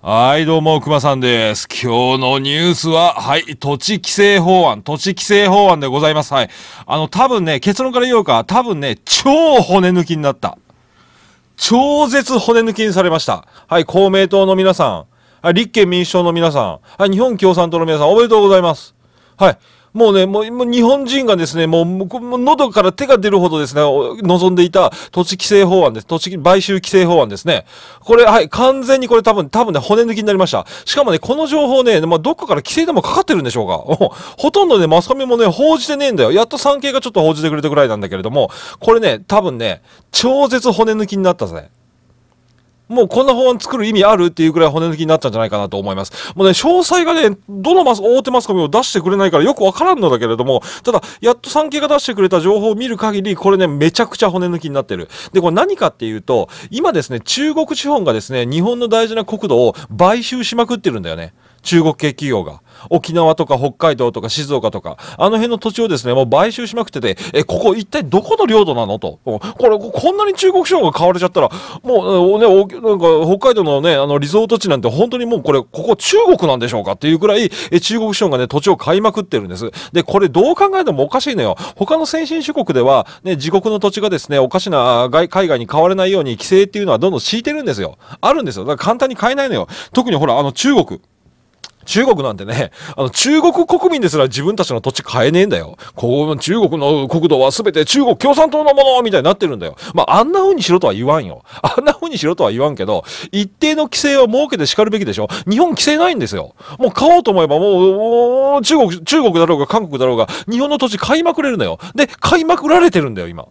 はい、どうも、熊さんです。今日のニュースは、はい、土地規制法案、土地規制法案でございます。はい。あの、多分ね、結論から言おうか、多分ね、超骨抜きになった。超絶骨抜きにされました。はい、公明党の皆さん、はい、立憲民主党の皆さん、はい、日本共産党の皆さん、おめでとうございます。はい。もうね、もう日本人がですね、もう喉から手が出るほどですね、望んでいた土地規制法案です。土地買収規制法案ですね。これ、はい、完全にこれ多分、多分ね、骨抜きになりました。しかもね、この情報ね、まあ、どっかから規制でもかかってるんでしょうか。ほとんどね、マスコミもね、報じてねえんだよ。やっと産経がちょっと報じてくれたぐらいなんだけれども、これね、多分ね、超絶骨抜きになったぜ。もうこんな法案作る意味あるっていうくらい骨抜きになったんじゃないかなと思います。もうね、詳細がね、どのマス、大手マスコミを出してくれないからよくわからんのだけれども、ただ、やっと産経が出してくれた情報を見る限り、これね、めちゃくちゃ骨抜きになってる。で、これ何かっていうと、今ですね、中国資本がですね、日本の大事な国土を買収しまくってるんだよね。中国系企業が。沖縄とか北海道とか静岡とか、あの辺の土地をですね、もう買収しまくってて、え、ここ一体どこの領土なのと。これ、こんなに中国資本が買われちゃったら、もうね、なんか北海道のね、あのリゾート地なんて本当にもうこれ、ここ中国なんでしょうかっていうくらい、え中国資本がね、土地を買いまくってるんです。で、これどう考えてもおかしいのよ。他の先進諸国では、ね、自国の土地がですね、おかしな外海外に買われないように規制っていうのはどんどん敷いてるんですよ。あるんですよ。だから簡単に買えないのよ。特にほら、あの中国。中国なんてね、あの、中国国民ですら自分たちの土地買えねえんだよ。この中国の国土は全て中国共産党のものみたいになってるんだよ。まあ、あんな風にしろとは言わんよ。あんな風にしろとは言わんけど、一定の規制は設けて叱るべきでしょ。日本規制ないんですよ。もう買おうと思えばもう、もう中国、中国だろうが韓国だろうが、日本の土地買いまくれるんだよ。で、買いまくられてるんだよ、今。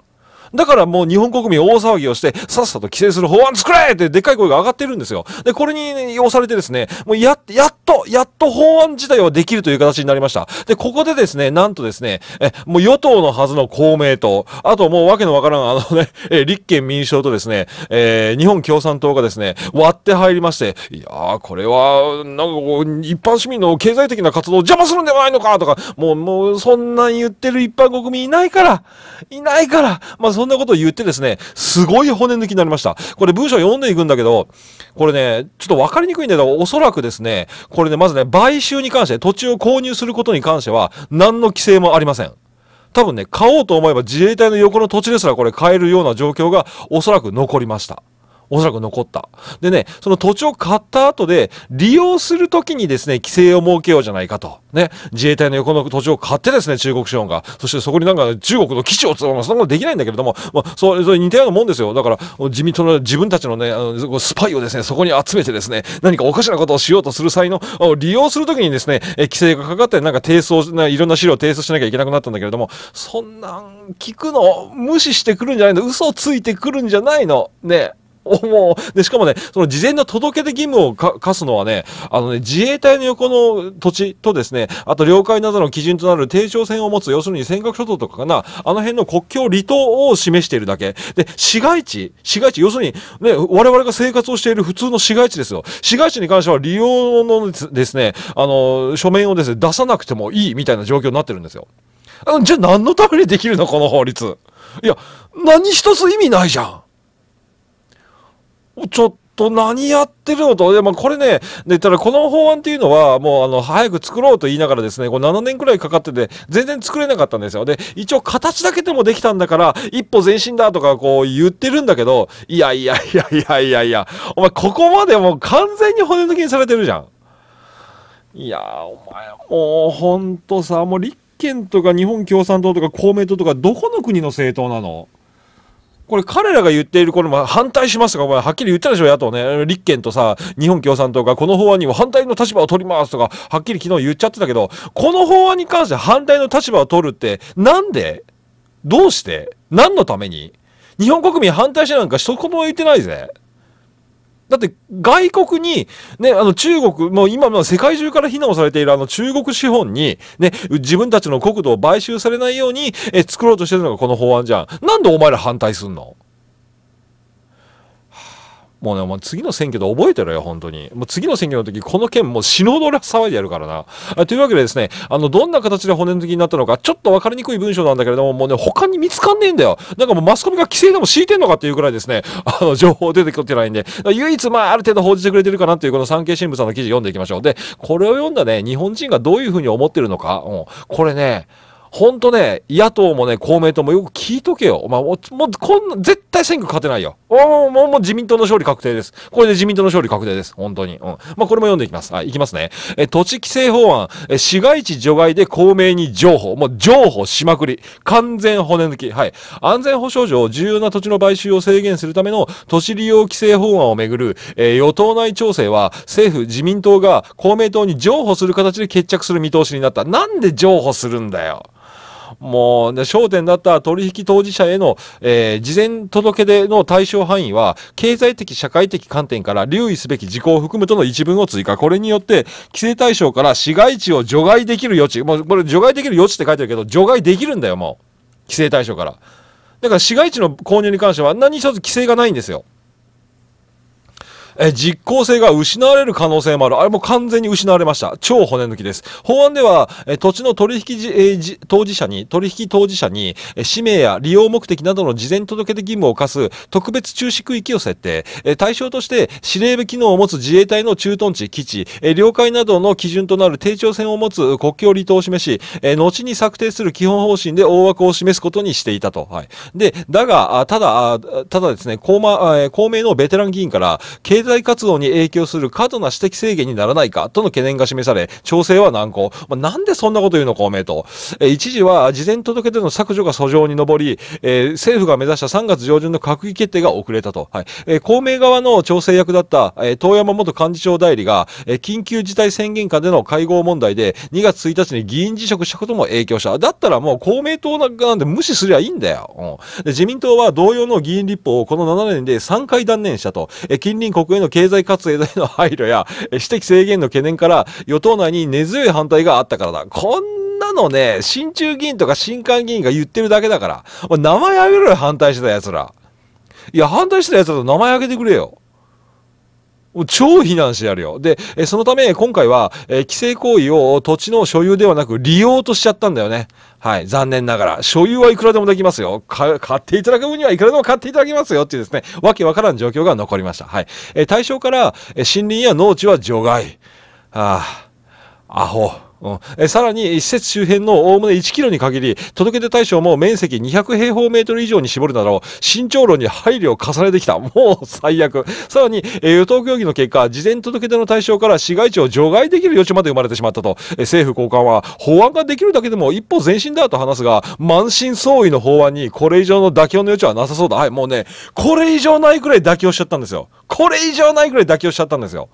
だからもう日本国民大騒ぎをして、さっさと規制する法案作れってでっかい声が上がってるんですよ。で、これに押されてですね、もうや、やっと、やっと法案自体はできるという形になりました。で、ここでですね、なんとですね、え、もう与党のはずの公明党、あともうわけのわからん、あのね、え、立憲民主党とですね、えー、日本共産党がですね、割って入りまして、いやー、これは、なんかこう、一般市民の経済的な活動を邪魔するんではないのかとか、もう、もう、そんなん言ってる一般国民いないから、いないから、まあそんなことを言ってですね、すごい骨抜きになりました。これ文章読んでいくんだけど、これね、ちょっとわかりにくいんだけど、おそらくですね、これね、まずね、買収に関して、土地を購入することに関しては、何の規制もありません。多分ね、買おうと思えば自衛隊の横の土地ですらこれ買えるような状況がおそらく残りました。おそらく残った。でね、その土地を買った後で、利用するときにですね、規制を設けようじゃないかと。ね、自衛隊の横の土地を買ってですね、中国資本が。そしてそこになんか中国の基地をつうのはそんなことできないんだけれども、まあ、それ、それ似たようなもんですよ。だから、自民党の自分たちのね、あのスパイをですね、そこに集めてですね、何かおかしなことをしようとする際の、利用するときにですね、え規制がかかって、なんか提訴な、いろんな資料を提出しなきゃいけなくなったんだけれども、そんなん聞くの、無視してくるんじゃないの、嘘をついてくるんじゃないの。ね。もう、で、しかもね、その事前の届け出義務を課すのはね、あのね、自衛隊の横の土地とですね、あと領海などの基準となる定常線を持つ、要するに尖閣諸島とかかな、あの辺の国境離島を示しているだけ。で、市街地、市街地、要するに、ね、我々が生活をしている普通の市街地ですよ。市街地に関しては利用のですね、あの、書面をですね、出さなくてもいいみたいな状況になってるんですよ。あのじゃあ何のためにできるのこの法律。いや、何一つ意味ないじゃん。ちょっと何やってるのと、でもこれね、で、ただこの法案っていうのは、もう、あの、早く作ろうと言いながらですね、こう7年くらいかかってて、全然作れなかったんですよ。で、一応形だけでもできたんだから、一歩前進だとか、こう言ってるんだけど、いやいやいやいやいやいや、お前ここまでもう完全に骨抜きにされてるじゃん。いやお前、もうほんとさ、もう立憲とか日本共産党とか公明党とか、どこの国の政党なのこれ彼らが言っているこれも反対しますとか、はっきり言ったでしょ、野党ね。立憲とさ、日本共産党がこの法案にも反対の立場を取りますとか、はっきり昨日言っちゃってたけど、この法案に関して反対の立場を取るって、なんでどうして何のために日本国民反対してなんか一言も言ってないぜ。だって外国に、ね、あの中国、もう今も世界中から非難をされているあの中国資本に、ね、自分たちの国土を買収されないようにえ作ろうとしてるのがこの法案じゃん。なんでお前ら反対すんのもうね、お前次の選挙で覚えてろよ、本当に。もう次の選挙の時、この件もう死ぬほど俺は騒いでやるからな。というわけでですね、あの、どんな形で骨抜きになったのか、ちょっと分かりにくい文章なんだけれども、もうね、他に見つかんねえんだよ。なんかもうマスコミが規制でも敷いてんのかっていうくらいですね、あの、情報出てきてないんで、唯一まあ、ある程度報じてくれてるかなっていう、この産経新聞さんの記事読んでいきましょう。で、これを読んだね、日本人がどういうふうに思ってるのか、うん、これね、ほんとね、野党もね、公明党もよく聞いとけよ。お前、もう、こんな、絶対選挙勝てないよ。おもう、もう自民党の勝利確定です。これで自民党の勝利確定です。本当に。うん。まあ、これも読んでいきます。はい、いきますね。え、土地規制法案、え、市街地除外で公明に譲歩。もう、譲歩しまくり。完全骨抜き。はい。安全保障上、重要な土地の買収を制限するための都市利用規制法案をめぐる、えー、与党内調整は、政府、自民党が公明党に譲歩する形で決着する見通しになった。なんで譲歩するんだよ。もう、ね、焦点だった取引当事者への、えー、事前届け出の対象範囲は、経済的、社会的観点から留意すべき事項を含むとの一文を追加。これによって、規制対象から市街地を除外できる余地。もう、これ除外できる余地って書いてるけど、除外できるんだよ、もう。規制対象から。だから市街地の購入に関しては何一つ規制がないんですよ。え実効性が失われる可能性もある。あれも完全に失われました。超骨抜きです。法案では、え土地の取引じ、え当事者に、取引当事者に、え氏名や利用目的などの事前届出義務を課す特別中止区域を設定。え対象として、司令部機能を持つ自衛隊の駐屯地、基地、え領海などの基準となる定長線を持つ国境離島を示し、え後に策定する基本方針で大枠を示すことにしていたと。はい。で、だが、ただ、ただですね、公,、ま、公明のベテラン議員から、経済活動に影響する過度な指摘制限にならないかとの懸念が示され、調整は難航。まあ、なんでそんなこと言うの公明党。ええ一時は事前届出の削除が訴状に上り、えー、政府が目指した3月上旬の閣議決定が遅れたと。はい。えー、公明側の調整役だった、えー、遠山元幹事長代理が、え緊急事態宣言下での会合問題で、2月1日に議員辞職したことも影響した。だったらもう公明党なんかなんで無視すりゃいいんだよ。うん、で自民党は同様の議員立法をこの7年で3回断念したと。え近隣国への経済活動への配慮や、指摘制限の懸念から、与党内に根強い反対があったからだ。こんなのね、新中議員とか新官議員が言ってるだけだから。名前あげろよ、反対してた奴ら。いや、反対してた奴らと名前あげてくれよ。超非難してやるよ。で、えそのため、今回は、え規制行為を土地の所有ではなく利用としちゃったんだよね。はい、残念ながら。所有はいくらでもできますよ。買っていただく分にはいくらでも買っていただけますよっていうですね、わけわからん状況が残りました。はい。え対象から、え森林や農地は除外。ああ、アホ。うんえさらに施設周辺のおおむね1キロに限り届け出対象も面積200平方メートル以上に絞るなど慎重論に配慮を重ねてきたもう最悪さらに、え与党協議の結果事前届け出の対象から市街地を除外できる余地まで生まれてしまったと、え政府高官は法案ができるだけでも一歩前進だと話すが満身創痍の法案にこれ以上の妥協の余地はなさそうだはいもうねこれ以上ないくらい妥協しちゃったんですよこれ以上ないくらい妥協しちゃったんですよ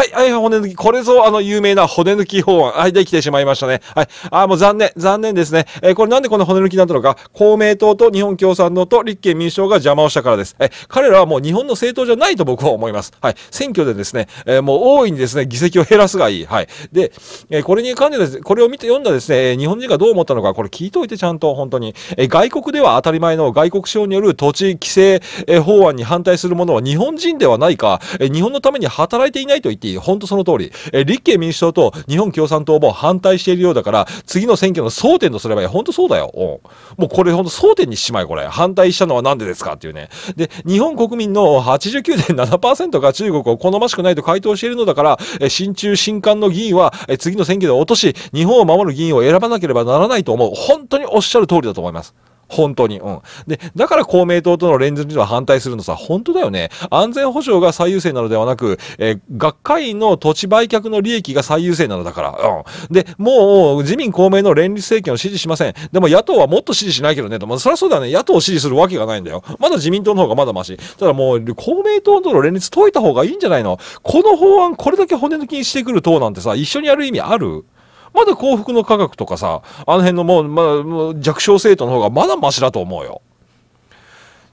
はい、はい、骨抜き。これぞ、あの、有名な骨抜き法案。はい、できてしまいましたね。はい。あ、もう残念。残念ですね。えー、これなんでこの骨抜きになったのか。公明党と日本共産党と立憲民主党が邪魔をしたからです。え彼らはもう日本の政党じゃないと僕は思います。はい。選挙でですね、えー、もう大いにですね、議席を減らすがいい。はい。で、えこれに関してです、これを見て読んだですね、日本人がどう思ったのか、これ聞いといてちゃんと、本当に。え外国では当たり前の外国省による土地規制、え法案に反対するものは日本人ではないか、え日本のために働いていないと言ってき、本当その通り、え立憲民主党と日本共産党も反対しているようだから、次の選挙の争点とすればいい。本当そうだよ。もうこれ本当争点にしまい、これ。反対したのは何でですかっていうね。で、日本国民の89.7%が中国を好ましくないと回答しているのだから、え親中新韓の議員は、え次の選挙で落とし、日本を守る議員を選ばなければならないと思う。本当におっしゃる通りだと思います。本当に。うん。で、だから公明党との連立には反対するのさ、本当だよね。安全保障が最優先なのではなく、えー、学会の土地売却の利益が最優先なのだから。うん。で、もう自民公明の連立政権を支持しません。でも野党はもっと支持しないけどね。と、まあ、そりゃそうだね。野党を支持するわけがないんだよ。まだ自民党の方がまだまし。ただもう、公明党との連立解いた方がいいんじゃないのこの法案、これだけ骨抜きにしてくる党なんてさ、一緒にやる意味あるまだ幸福の科学とかさ、あの辺のもう、まあ、もう弱小生徒の方がまだマシだと思うよ。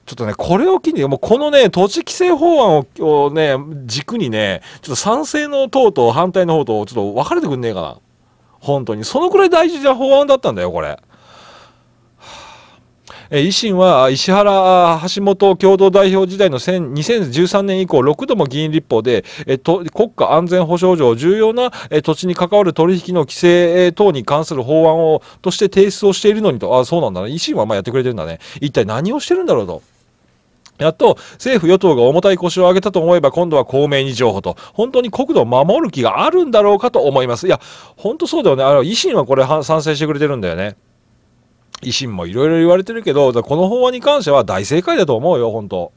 ちょっとね、これを機に、もうこのね、土地規制法案ををね、軸にね、ちょっと賛成の党と反対の方とちょっと分かれてくんねえかな。本当に。そのくらい大事な法案だったんだよ、これ。維新は石原橋本共同代表時代の2013年以降6度も議員立法で国家安全保障上重要な土地に関わる取引の規制等に関する法案をとして提出をしているのにとあそうなんだね維新はまあやってくれてるんだね一体何をしてるんだろうと。やっと政府与党が重たい腰を上げたと思えば今度は公明に譲歩と本当に国土を守る気があるんだろうかと思いますいや本当そうだよねあの維新はこれ賛成してくれてるんだよね。維新もいろいろ言われてるけど、この法案に関しては大正解だと思うよ、本当。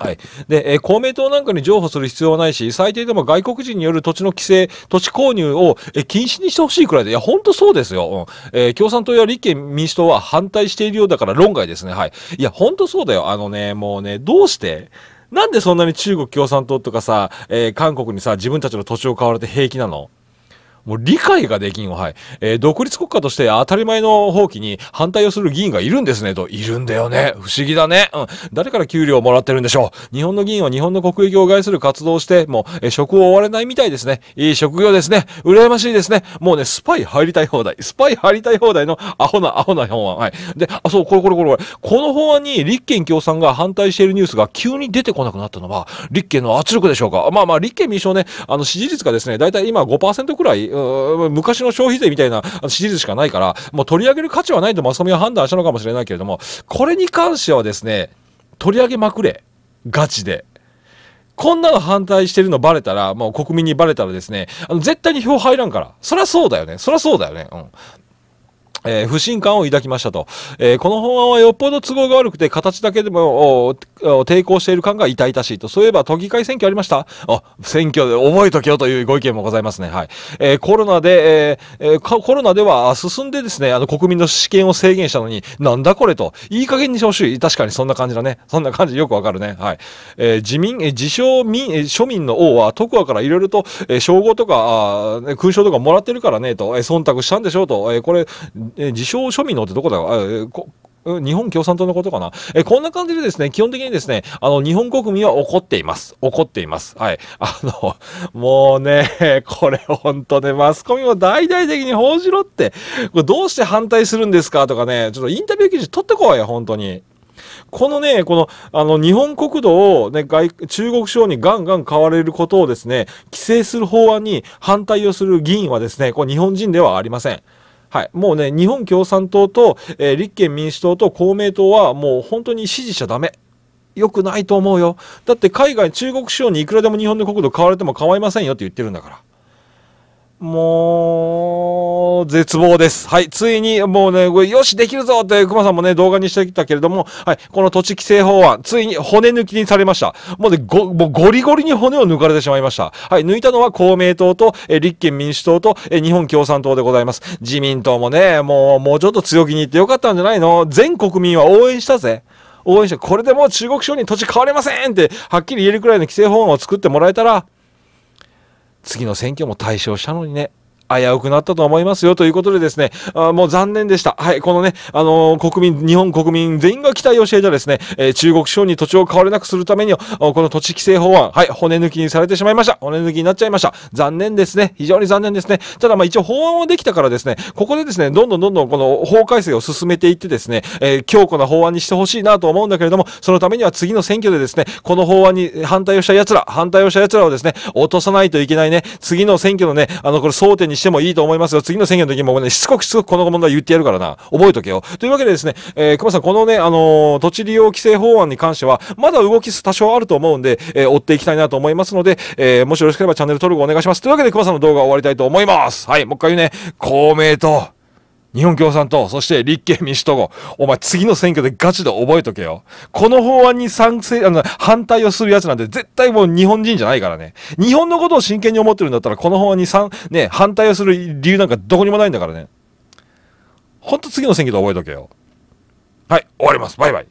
はい。で、え公明党なんかに譲歩する必要はないし、最低でも外国人による土地の規制、土地購入を、え禁止にしてほしいくらいで、いや、ほんとそうですよ。うん、えー、共産党や立憲民主党は反対しているようだから論外ですね。はい。いや、ほんとそうだよ。あのね、もうね、どうして、なんでそんなに中国共産党とかさ、えー、韓国にさ、自分たちの土地を買われて平気なのもう理解ができんわ、はい。えー、独立国家として当たり前の放棄に反対をする議員がいるんですね、と。いるんだよね。不思議だね。うん。誰から給料をもらってるんでしょう。日本の議員は日本の国益を害する活動をして、もう、えー、職を追われないみたいですね。いい職業ですね。羨ましいですね。もうね、スパイ入りたい放題。スパイ入りたい放題のアホな、アホな法案。はい。で、あ、そう、これこれこれこれ。この法案に立憲共産が反対しているニュースが急に出てこなくなったのは、立憲の圧力でしょうか。まあまあ、立憲民主党ね、あの、支持率がですね、だいたい今5%くらい、昔の消費税みたいな支持率しかないから、もう取り上げる価値はないとマスコミは判断したのかもしれないけれども、これに関してはですね、取り上げまくれ。ガチで。こんなの反対してるのバレたら、もう国民にバレたらですね、あの絶対に票入らんから。そりゃそうだよね。そりゃそうだよね。うん。えー、不信感を抱きましたと、えー、この法案はよっぽど都合が悪くて、形だけでも抵抗している感が痛々しいと。そういえば、都議会選挙ありましたあ、選挙で覚えとけよというご意見もございますね。はい。えー、コロナで、えコロナでは進んでですね、あの、国民の試験を制限したのに、なんだこれと。いい加減にしてほしい。確かにそんな感じだね。そんな感じよくわかるね。はい。え自民、え自称民、え庶民の王は、徳和からいろいろと、え称号とか、あ勲章とかもらってるからね、と、え忖度したんでしょうと、えこれ、えー、自称庶民のってどこだろう、えー日本共産党のことかな。え、こんな感じでですね、基本的にですね、あの、日本国民は怒っています。怒っています。はい。あの、もうね、これ本当ね、マスコミも大々的に報じろって、これどうして反対するんですかとかね、ちょっとインタビュー記事取ってこいよ、本当に。このね、この、あの、日本国土をね、外、中国省にガンガン買われることをですね、規制する法案に反対をする議員はですね、これ日本人ではありません。はい、もうね、日本共産党と、えー、立憲民主党と公明党はもう本当に支持しちゃダメ。良くないと思うよ。だって海外、中国資本にいくらでも日本の国土買われても構いませんよって言ってるんだから。もう、絶望です。はい。ついに、もうね、よし、できるぞって、熊さんもね、動画にしてきたけれども、はい。この土地規制法案、ついに骨抜きにされました。もうね、ご、もうゴリゴリに骨を抜かれてしまいました。はい。抜いたのは公明党と、え立憲民主党と、え日本共産党でございます。自民党もね、もう、もうちょっと強気に言ってよかったんじゃないの全国民は応援したぜ。応援した。これでもう中国商人土地変われませんって、はっきり言えるくらいの規制法案を作ってもらえたら、次の選挙も対象したのにね危うくなったと思いますよということでですね、あもう残念でした。はい、このね、あのー、国民、日本国民全員が期待をしていたですね、えー、中国商に土地を買われなくするためには、この土地規制法案、はい、骨抜きにされてしまいました。骨抜きになっちゃいました。残念ですね。非常に残念ですね。ただまあ一応法案はできたからですね、ここでですね、どんどんどんどんこの法改正を進めていってですね、えー、強固な法案にしてほしいなと思うんだけれども、そのためには次の選挙でですね、この法案に反対をした奴ら、反対をした奴らをですね、落とさないといけないね、次の選挙のね、あの、これ争点にしてもいいと思いますよ。次の宣言の時もね、しつこくしつこくこの問題言ってやるからな。覚えとけよ。というわけでですね、えー、熊さん、このね、あのー、土地利用規制法案に関しては、まだ動き多少あると思うんで、えー、追っていきたいなと思いますので、えー、もしよろしければチャンネル登録お願いします。というわけで、熊さんの動画終わりたいと思います。はい、もう一回言うね。公明党。日本共産党、そして立憲民主党、お前次の選挙でガチで覚えとけよ。この法案に賛成、あの、反対をするやつなんて絶対もう日本人じゃないからね。日本のことを真剣に思ってるんだったら、この法案に賛、ね、反対をする理由なんかどこにもないんだからね。ほんと次の選挙で覚えとけよ。はい、終わります。バイバイ。